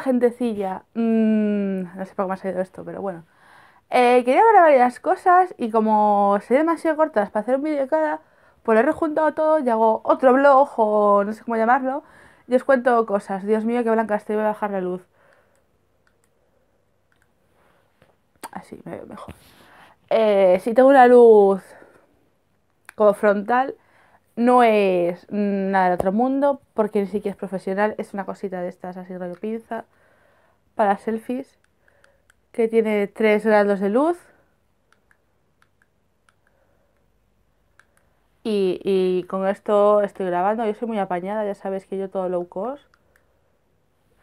gentecilla, mm, no sé por qué me ha salido esto, pero bueno. Eh, quería hablar de varias cosas y como soy demasiado cortas para hacer un vídeo cada, pues lo he rejuntado todo y hago otro blog o no sé cómo llamarlo y os cuento cosas. Dios mío, qué blanca estoy, voy a bajar la luz. Así me veo mejor. Eh, si tengo una luz como frontal, no es nada del otro mundo, porque ni siquiera es profesional, es una cosita de estas así rollo pinza para selfies, que tiene 3 grados de luz y, con esto estoy grabando, yo soy muy apañada, ya sabes que yo todo low cost,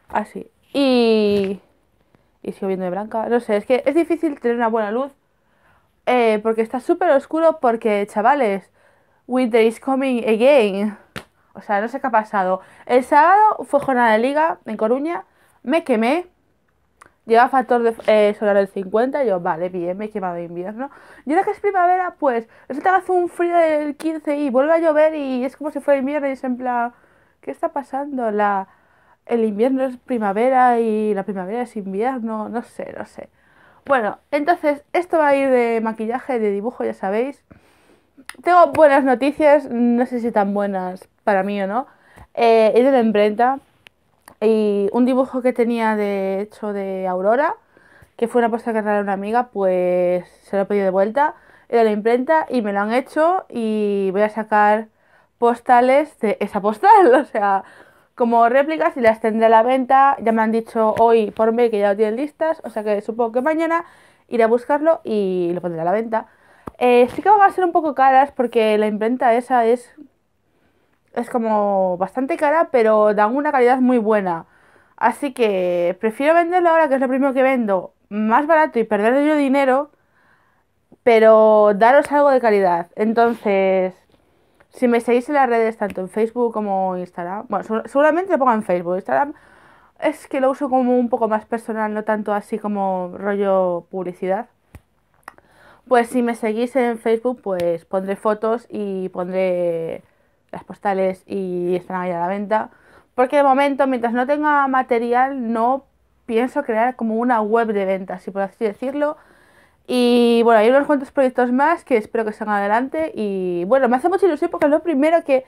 así, y, y sigo viendo de blanca, no sé, es que es difícil tener una buena luz, eh, porque está súper oscuro, porque chavales, Winter is coming again. O sea, no sé qué ha pasado. El sábado fue jornada de liga en Coruña. Me quemé. Lleva factor de, eh, solar del 50. yo, vale, bien, me he quemado de invierno. Y ahora que es primavera, pues resulta que hace un frío del 15 y vuelve a llover y es como si fuera invierno. Y es en plan, ¿qué está pasando? La, el invierno es primavera y la primavera es invierno. No sé, no sé. Bueno, entonces esto va a ir de maquillaje, de dibujo, ya sabéis tengo buenas noticias, no sé si tan buenas para mí o no. he eh, de la imprenta y un dibujo que tenía de hecho de Aurora, que fue una postal que regaló una amiga, pues se lo he pedido de vuelta. He de la imprenta y me lo han hecho y voy a sacar postales de esa postal, o sea, como réplicas y las tendré a la venta. Ya me han dicho hoy por mail que ya lo tienen listas, o sea que supongo que mañana iré a buscarlo y lo pondré a la venta. Eh, sí que van a ser un poco caras porque la imprenta esa es, es como bastante cara, pero dan una calidad muy buena. Así que prefiero venderlo ahora, que es lo primero que vendo, más barato y perder yo dinero, pero daros algo de calidad. Entonces, si me seguís en las redes, tanto en Facebook como Instagram, bueno, seguramente lo pongo en Facebook, Instagram es que lo uso como un poco más personal, no tanto así como rollo publicidad. Pues si me seguís en Facebook, pues pondré fotos y pondré las postales y están ahí a la venta. Porque de momento, mientras no tenga material, no pienso crear como una web de ventas, si por así decirlo. Y bueno, hay unos cuantos proyectos más que espero que salgan adelante. Y bueno, me hace mucha ilusión porque es lo primero que,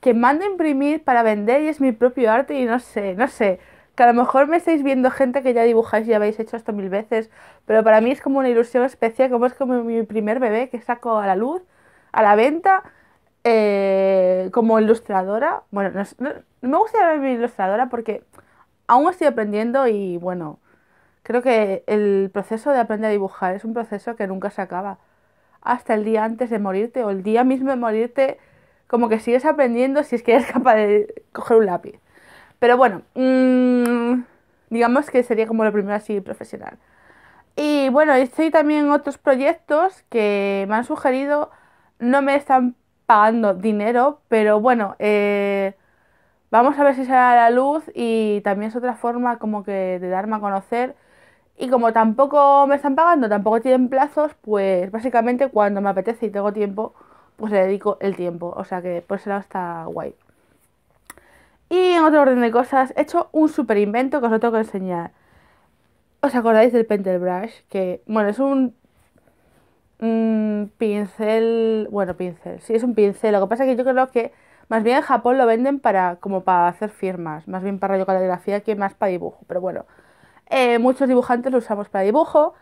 que mando a imprimir para vender y es mi propio arte y no sé, no sé que a lo mejor me estáis viendo gente que ya dibujáis y ya habéis hecho esto mil veces, pero para mí es como una ilusión especial, como es como mi primer bebé que saco a la luz, a la venta, eh, como ilustradora. Bueno, no me gusta llamarme ilustradora porque aún estoy aprendiendo y bueno, creo que el proceso de aprender a dibujar es un proceso que nunca se acaba. Hasta el día antes de morirte o el día mismo de morirte, como que sigues aprendiendo si es que eres capaz de coger un lápiz. Pero bueno, mm, digamos que sería como lo primero así profesional. Y bueno, estoy también otros proyectos que me han sugerido, no me están pagando dinero, pero bueno, eh, vamos a ver si sale a la luz y también es otra forma como que de darme a conocer. Y como tampoco me están pagando, tampoco tienen plazos, pues básicamente cuando me apetece y tengo tiempo, pues le dedico el tiempo. O sea que por ese lado está guay. Y en otro orden de cosas, he hecho un super invento que os lo tengo que enseñar. ¿Os acordáis del Pentel Brush? Que, bueno, es un mm, pincel. Bueno, pincel, sí, es un pincel. Lo que pasa es que yo creo que más bien en Japón lo venden para como para hacer firmas, más bien para radiocaligrafía que más para dibujo. Pero bueno, eh, muchos dibujantes lo usamos para dibujo.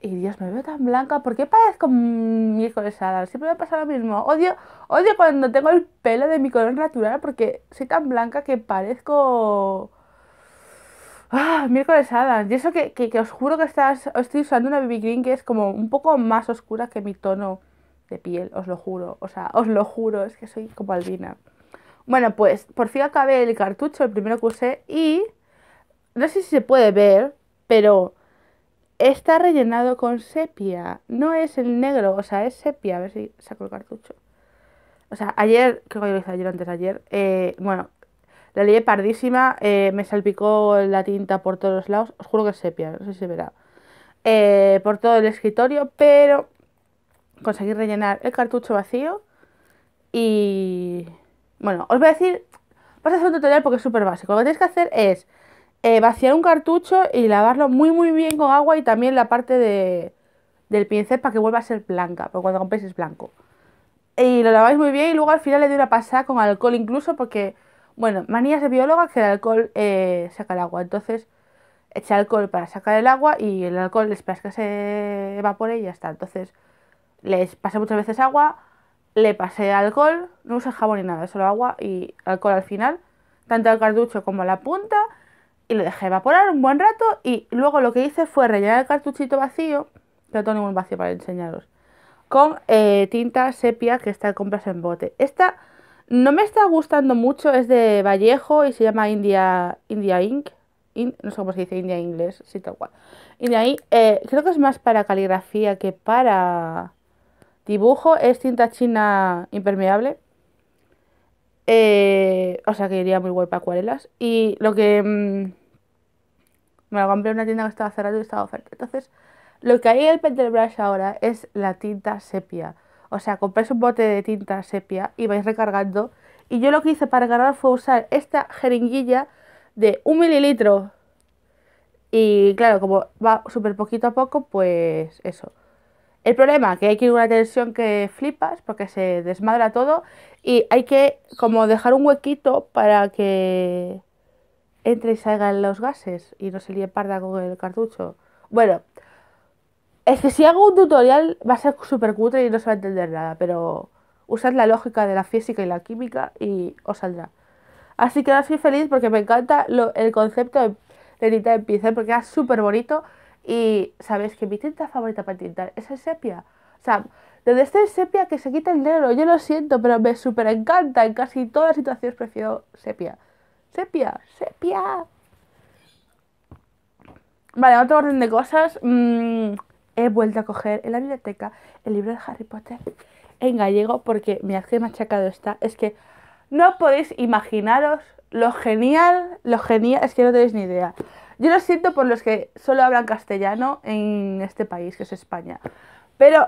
Y Dios, me veo tan blanca. ¿Por qué parezco miércoles hadas? Siempre me pasa lo mismo. Odio, odio cuando tengo el pelo de mi color natural porque soy tan blanca que parezco. Ah, miércoles Adams. Y eso que, os juro que estás, estoy usando una BB Green que es como un poco más oscura que mi tono de piel, os lo juro. O sea, os lo juro, es que soy como albina. Bueno, pues por fin acabé el cartucho, el primero que usé. Y no sé si se puede ver, pero Está rellenado con sepia. No es el negro, o sea, es sepia. A ver si saco el cartucho. O sea, ayer, creo que lo hice ayer antes de ayer. Eh, bueno, la lié pardísima. Eh, me salpicó la tinta por todos los lados. Os juro que es sepia, no sé si se verá. Eh, por todo el escritorio, pero conseguí rellenar el cartucho vacío. Y bueno, os voy a decir. Vas a hacer un tutorial porque es súper básico. Lo que tenéis que hacer es eh, vaciar un cartucho y lavarlo muy muy bien con agua y también la parte de, del pincel para que vuelva a ser blanca, porque cuando compréis es blanco. Y lo laváis muy bien y luego al final le doy una pasada con alcohol incluso porque, bueno, manías de bióloga que el alcohol eh, saca el agua. Entonces, echa alcohol para sacar el agua y el alcohol esperas que se evapore y ya está. Entonces, les pasé muchas veces agua, le pasé alcohol, no usé jabón ni nada, solo agua y alcohol al final, tanto al cartucho como a la punta y lo dejé evaporar un buen rato y luego lo que hice fue rellenar el cartuchito vacío, pero no tengo ningún vacío para enseñaros, con eh, tinta sepia que está de compras en bote. Esta no me está gustando mucho, es de Vallejo y se llama India, India Ink. no sé cómo se dice India inglés, sí, tal cual. Eh, creo que es más para caligrafía que para dibujo. Es tinta china impermeable. Eh, o sea que iría muy guay para acuarelas. Y lo que. Mm, me lo compré en una tienda que estaba cerrada y estaba oferta. Entonces, lo que hay en el brush ahora es la tinta sepia. O sea, compréis un bote de tinta sepia y vais recargando. Y yo lo que hice para recargar fue usar esta jeringuilla de un mililitro. Y claro, como va súper poquito a poco, pues eso. El problema es que hay que ir a una tensión que flipas porque se desmadra todo y hay que como dejar un huequito para que entre y salgan los gases y no se líe parda con el cartucho. Bueno, es que si hago un tutorial va a ser súper cutre y no se va a entender nada, pero usad la lógica de la física y la química y os saldrá. Así que ahora soy feliz porque me encanta el concepto de, de de pincel porque es súper bonito y sabéis que mi tinta favorita para tintar es el sepia. O sea, desde el sepia que se quita el negro, yo lo siento, pero me súper encanta. En casi todas las situaciones prefiero sepia. Sepia, sepia. Vale, otro orden de cosas. Mm, he vuelto a coger en la biblioteca el libro de Harry Potter en gallego porque mi que machacado está. Es que no podéis imaginaros lo genial, lo genial, es que no tenéis ni idea. Yo lo siento por los que solo hablan castellano en este país, que es España. Pero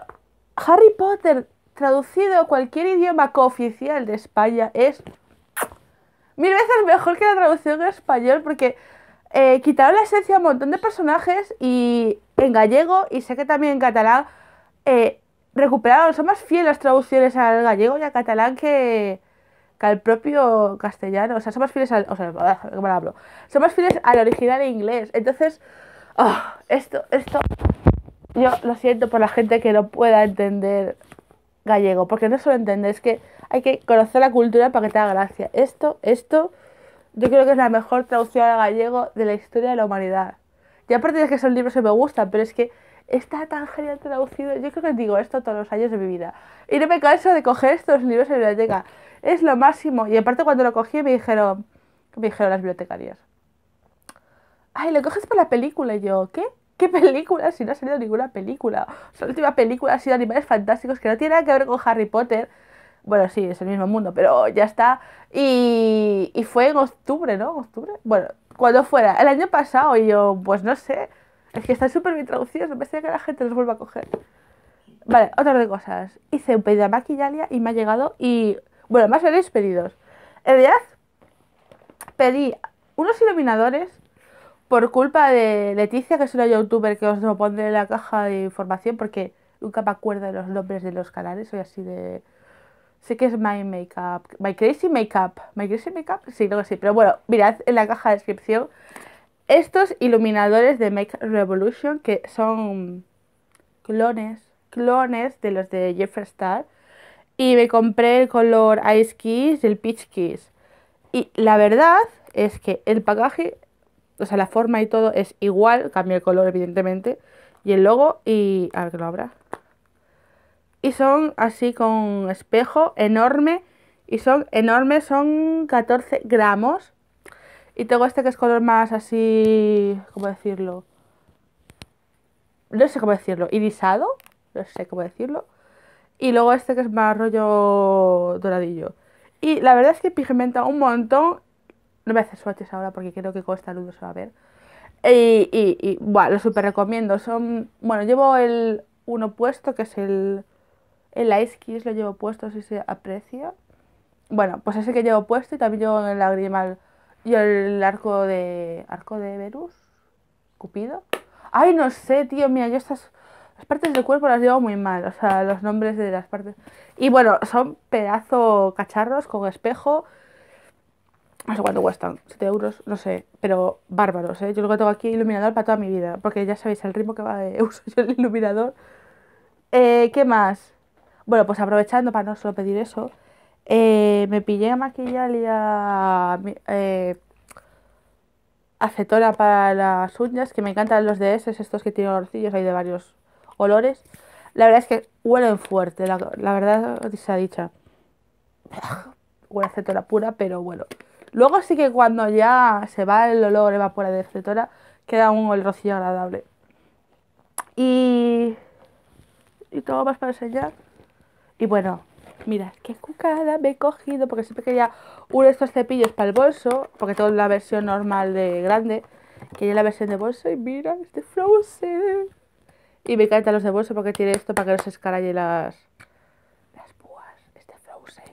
Harry Potter traducido a cualquier idioma cooficial de España es mil veces mejor que la traducción en español porque eh, quitaron la esencia a un montón de personajes y en gallego y sé que también en catalán eh, recuperaron, son más fieles las traducciones al gallego y al catalán que, que al propio castellano. O sea, son más fieles al. O sea, ah, hablo? Son más fieles al original en inglés. Entonces, ah, esto, esto. Yo lo siento por la gente que no pueda entender gallego, porque no solo entender, es que hay que conocer la cultura para que te haga gracia. Esto, esto, yo creo que es la mejor traducción al gallego de la historia de la humanidad. Y aparte de que son libros que me gustan, pero es que está tan genial traducido. Yo creo que digo esto todos los años de mi vida. Y no me canso de coger estos libros en la biblioteca es lo máximo. Y aparte cuando lo cogí me dijeron, me dijeron las bibliotecarias. Ay, lo coges para la película. Y yo, ¿qué? ¿Qué película? Si no ha salido ninguna película. O la última película ha sido Animales Fantásticos, que no tiene nada que ver con Harry Potter. Bueno, sí, es el mismo mundo, pero ya está. Y, fue en octubre, ¿no? ¿Octubre? Bueno, cuando fuera, el año pasado. Y yo, pues no sé. Es que están súper bien traducidos, me que la gente los vuelva a coger. Vale, otra de cosas. Hice un pedido a Maquillalia y me ha llegado y bueno, más menos pedidos. En realidad, pedí unos iluminadores por culpa de Leticia, que es una youtuber que os lo pondré en la caja de información porque nunca me acuerdo de los nombres de los canales, soy así de... Sé que es My Makeup, My Crazy Makeup, My Crazy Makeup, sí, no que sí, pero bueno, mirad en la caja de descripción estos iluminadores de Make Revolution que son clones, clones de los de Jeffree Star y me compré el color Ice Kiss y el Peach Kiss. Y la verdad es que el pagaje, o sea, la forma y todo es igual, cambia el color evidentemente, y el logo y... a ver que lo habrá. Y son así con espejo enorme, y son enormes, son 14 gramos. Y tengo este que es color más así, ¿cómo decirlo? No sé cómo decirlo, irisado, no sé cómo decirlo y luego este que es más rollo doradillo. Y la verdad es que pigmenta un montón. No me hacer swatches ahora porque creo que con esta luz se va a ver. Y, y, bueno, lo super recomiendo. Son, bueno, llevo el uno puesto que es el, el Ice Kiss, lo llevo puesto si se aprecia. Bueno, pues ese que llevo puesto y también llevo el lagrimal y el arco de. ¿Arco de Verus? ¿Cupido? Ay, no sé, tío, mira, yo estas las partes del cuerpo las llevo muy mal, o sea, los nombres de las partes. Y bueno, son pedazo cacharros con espejo. No sé cuánto cuestan, 7 euros, no sé, pero bárbaros, ¿eh? Yo lo que tengo aquí iluminador para toda mi vida, porque ya sabéis el ritmo que va de uso yo el iluminador. Eh, ¿Qué más? Bueno, pues aprovechando para no solo pedir eso, eh, me pillé a eh, acetona para las uñas, que me encantan los de esos, estos que tienen orcillos, hay de varios olores, la verdad es que huelen fuerte, la, verdad se ha dicho Huele a pura, pero bueno. Luego sí que cuando ya se va el olor evapora de cetora, queda un olorcillo agradable. Y... Y todo más para enseñar. Y bueno, mirad, qué cucada me he cogido, porque siempre quería uno de estos cepillos para el bolso, porque todo la versión normal de grande, quería la versión de bolso y mirad este Frozen. Y me encantan los de bolso porque tiene esto para que no se y las, las púas. Este Frozen.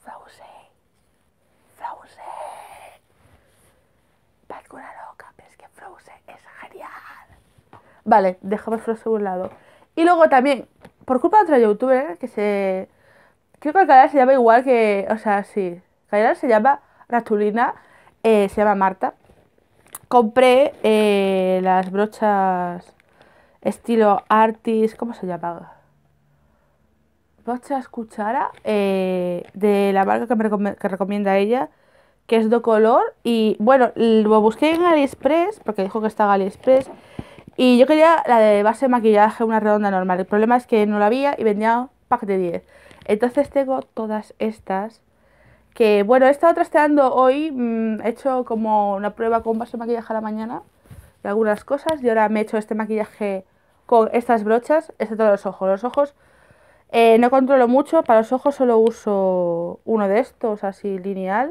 Frozen. Frozen. una loca, pero es que Frozen es genial. Vale, dejamos Frozen a un lado. Y luego también, por culpa de otro youtuber que se... Creo que el canal se llama igual que... O sea, sí. El canal se llama Ratulina. Eh, se llama Marta. Compré eh, las brochas estilo Artis, ¿cómo se llama? Bocha Cuchara, eh, de la marca que, me recomienda ella, que es de color. Y bueno, lo busqué en AliExpress, porque dijo que estaba en AliExpress. Y yo quería la de base de maquillaje, una redonda normal. El problema es que no la había y vendía un pack de 10. Entonces tengo todas estas. Que bueno, he estado trasteando hoy, mm, he hecho como una prueba con base de maquillaje a la mañana de algunas cosas. Y ahora me he hecho este maquillaje con estas brochas, excepto este los ojos. Los ojos eh, no controlo mucho, para los ojos solo uso uno de estos, así lineal,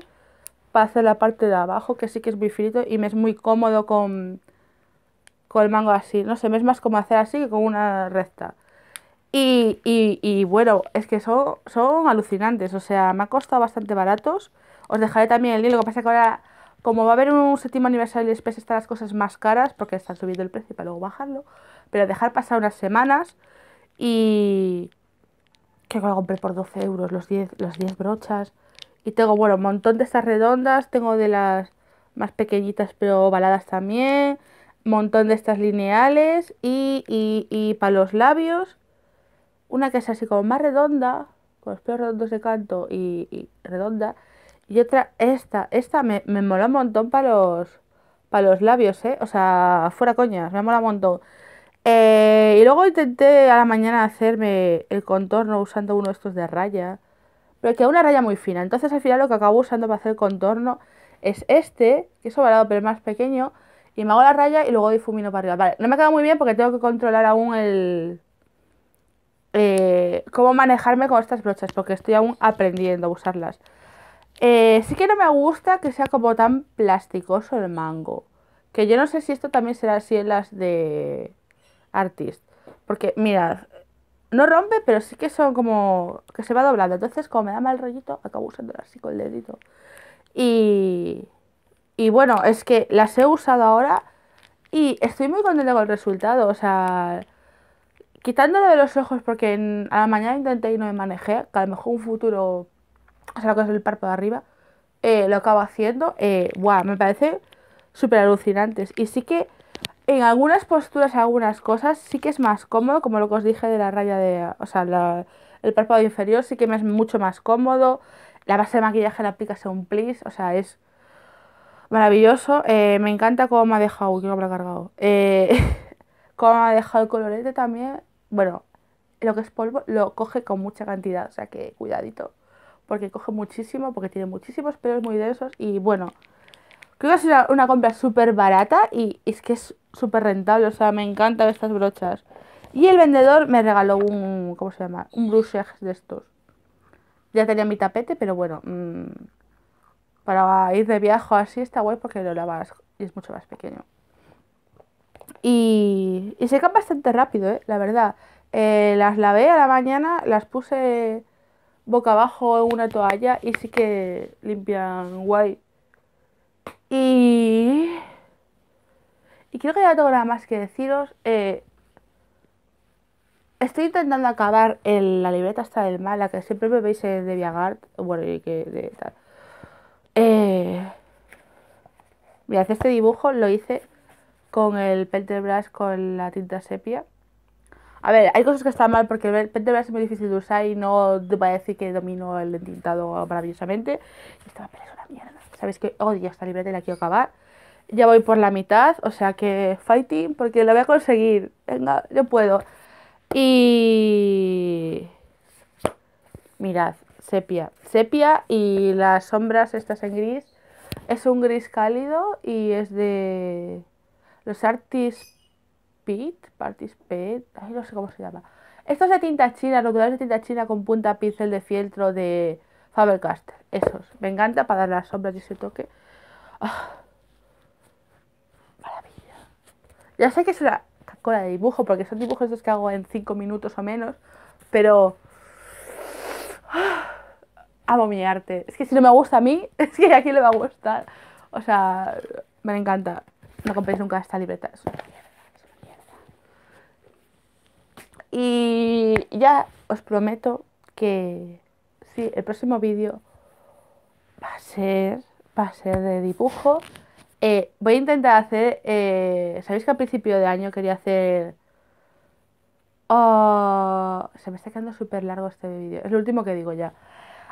para hacer la parte de abajo, que sí que es muy finito y me es muy cómodo con, con el mango así. No sé, me es más como hacer así que con una recta. Y, bueno, es que son, son alucinantes, o sea, me ha costado bastante baratos. Os dejaré también el link, lo que pasa que ahora como va a haber un séptimo aniversario de Spes, están las cosas más caras porque están subiendo el precio para luego bajarlo. Pero dejar pasar unas semanas y. Creo que lo compré por 12 euros, los 10, brochas. Y tengo, bueno, un montón de estas redondas. Tengo de las más pequeñitas pero ovaladas también. Un montón de estas lineales. Y, y, para los labios. Una que es así como más redonda. Con los pelos redondos de canto y redonda. Y otra, esta, esta me, me mola un montón para los, para los labios, ¿eh? O sea, fuera coñas, me mola un montón. Eh, y luego intenté a la mañana hacerme el contorno usando uno de estos de raya, pero que una raya muy fina. Entonces al final lo que acabo usando para hacer el contorno es este, que es ovalado pero más pequeño, y me hago la raya y luego difumino para arriba. Vale, no me queda muy bien porque tengo que controlar aún el... Eh, cómo manejarme con estas brochas, porque estoy aún aprendiendo a usarlas. Eh, sí que no me gusta que sea como tan plasticoso el mango. Que yo no sé si esto también será así en las de Artist. Porque, mirad, no rompe, pero sí que son como. que se va doblando. Entonces, como me da mal rollito, acabo usándolo así con el dedito. Y. Y bueno, es que las he usado ahora y estoy muy contenta con el resultado. O sea, quitándolo de los ojos porque a la mañana intenté y no me manejé, que a lo mejor un futuro o sea, lo que es el párpado de arriba, eh, lo acabo haciendo. Eh, me parece súper alucinantes. Y sí que en algunas posturas, algunas cosas, sí que es más cómodo, como lo que os dije de la raya de. O sea, el párpado inferior sí que me es mucho más cómodo. La base de maquillaje la pica en un plis, o sea, es maravilloso. Eh, me encanta cómo me ha dejado, uy, que lo cargado. Eh, cómo me ha dejado el colorete también. Bueno, lo que es polvo lo coge con mucha cantidad, o sea que cuidadito porque coge muchísimo, porque tiene muchísimos pelos muy densos y bueno, creo que es una, compra súper barata y es que es súper rentable, o sea, me encantan estas brochas. Y el vendedor me regaló un, ¿cómo se llama? Un brushage de estos. Ya tenía mi tapete, pero bueno, mm, para ir de viaje así está guay porque lo lavas y es mucho más pequeño. Y, y secan bastante rápido, ¿eh? la verdad. Eh, las lavé a la mañana, las puse boca abajo en una toalla y sí que limpian guay. Y... Y creo que ya tengo nada más que deciros. Eh, estoy intentando acabar la libreta hasta del mal, la que siempre me veis de Viagard. Bueno, y que de tal. Eh, este dibujo lo hice con el brush con la tinta sepia. A ver, hay cosas que están mal porque el a es muy difícil de usar y no te voy a decir que domino el entintado maravillosamente. Esta papel es una mierda. Sabéis que odio esta libre, y la quiero acabar. Ya voy por la mitad, o sea que fighting, porque lo voy a conseguir. Venga, yo puedo. Y... Mirad, sepia. Sepia y las sombras estas en gris. Es un gris cálido y es de los Artist Pit, Participate, ay, no sé cómo se llama. Estos de tinta china, rotuladores de tinta china con punta pincel de fieltro de Faber Castell. Esos, me encanta para dar las sombras y ese toque. Ah, maravilla. Ya sé que es una cola de dibujo, porque son dibujos estos que hago en 5 minutos o menos, pero. Ah, amo mi arte. Es que si no me gusta a mí, es que a quién le va a gustar. O sea, me encanta. No compréis nunca esta libreta. Es y ya os prometo que sí, el próximo vídeo va a ser, va a ser de dibujo. Eh, voy a intentar hacer, eh, sabéis que al principio de año quería hacer... Oh, se me está quedando súper largo este vídeo, es lo último que digo ya.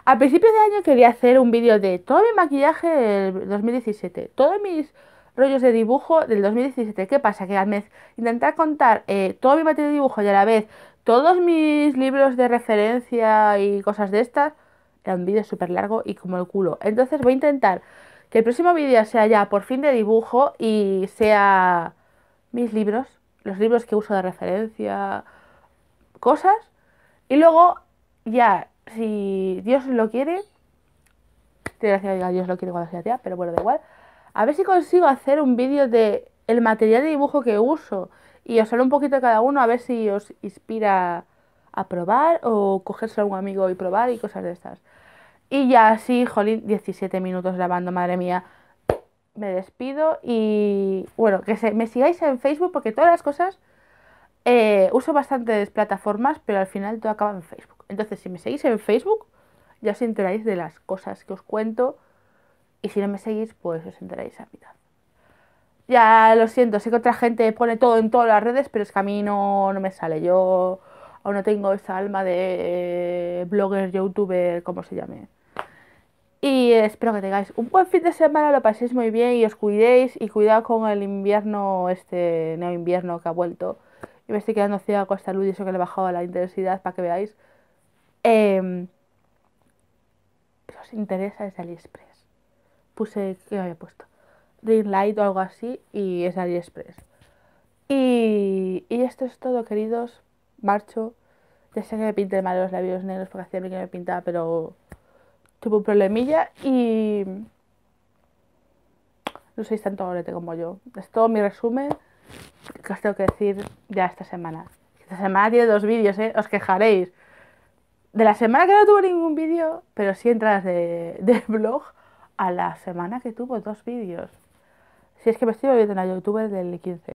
Al principio de año quería hacer un vídeo de todo mi maquillaje del 2017, todos mis rollos de dibujo del 2017. ¿Qué pasa? Que al mes intentar contar eh, todo mi material de dibujo y a la vez todos mis libros de referencia y cosas de estas, era un vídeo súper largo y como el culo. Entonces voy a intentar que el próximo vídeo sea ya por fin de dibujo y sea mis libros, los libros que uso de referencia, cosas. Y luego ya, si Dios lo quiere, te gracias Dios lo quiere cuando sea tía, pero bueno, da igual. A ver si consigo hacer un vídeo de el material de dibujo que uso y os hablo un poquito de cada uno a ver si os inspira a probar o cogerse a algún amigo y probar y cosas de estas. Y ya así, jolín, 17 minutos grabando, madre mía. Me despido y bueno, que se, me sigáis en Facebook porque todas las cosas eh, uso bastantes plataformas, pero al final todo acaba en Facebook. Entonces, si me seguís en Facebook, ya os enteráis de las cosas que os cuento y si no me seguís, pues os enteráis a mitad. Ya lo siento, sé que otra gente pone todo en todas las redes, pero es que a mí no, me sale. Yo aún no tengo esa alma de eh, blogger, youtuber, como se llame. Y espero que tengáis un buen fin de semana, lo paséis muy bien y os cuidéis. Y cuidado con el invierno, este neo invierno que ha vuelto. Y me estoy quedando ciega con esta luz y eso que le he bajado la intensidad para que veáis. Eh, em, si os interesa es AliExpress puse, ¿qué había puesto? Ring Light o algo así y es AliExpress. Y, y esto es todo, queridos. Marcho. Ya sé que me pinté mal los labios negros porque hacía que me pintaba, pero tuve un problemilla y no sois tanto golete como yo. Es todo mi resumen que os tengo que decir ya esta semana. Esta semana tiene dos vídeos, ¿eh? Os quejaréis. De la semana que no tuve ningún vídeo, pero sí entradas de, de blog a la semana que tuvo dos vídeos. Si es que me estoy volviendo a youtuber del 15.